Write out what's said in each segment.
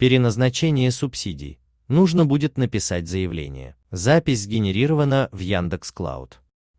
переназначение субсидий, нужно будет написать заявление. Запись сгенерирована в Яндекс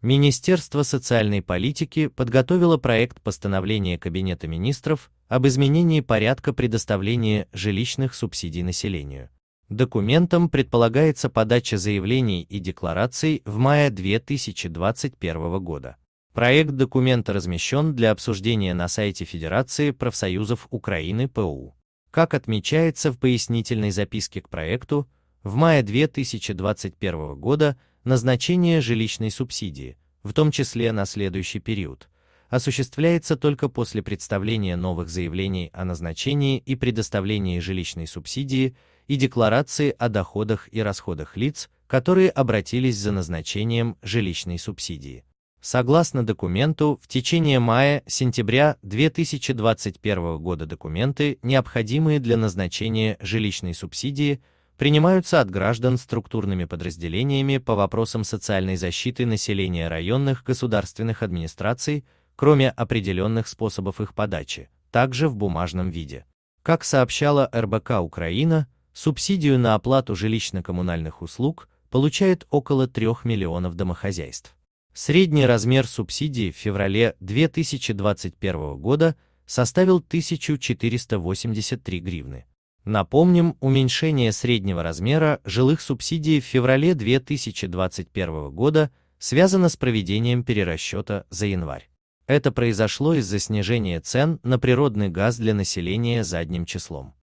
Министерство социальной политики подготовило проект постановления Кабинета министров об изменении порядка предоставления жилищных субсидий населению. Документом предполагается подача заявлений и деклараций в мае 2021 года. Проект документа размещен для обсуждения на сайте Федерации профсоюзов Украины ПУ. Как отмечается в пояснительной записке к проекту, в мае 2021 года назначение жилищной субсидии, в том числе на следующий период, осуществляется только после представления новых заявлений о назначении и предоставлении жилищной субсидии и декларации о доходах и расходах лиц, которые обратились за назначением жилищной субсидии. Согласно документу, в течение мая-сентября 2021 года документы, необходимые для назначения жилищной субсидии, принимаются от граждан структурными подразделениями по вопросам социальной защиты населения районных государственных администраций, кроме определенных способов их подачи, также в бумажном виде. Как сообщала РБК Украина, субсидию на оплату жилищно-коммунальных услуг получает около 3 миллионов домохозяйств. Средний размер субсидии в феврале 2021 года составил 1483 гривны. Напомним, уменьшение среднего размера жилых субсидий в феврале 2021 года связано с проведением перерасчета за январь. Это произошло из-за снижения цен на природный газ для населения задним числом.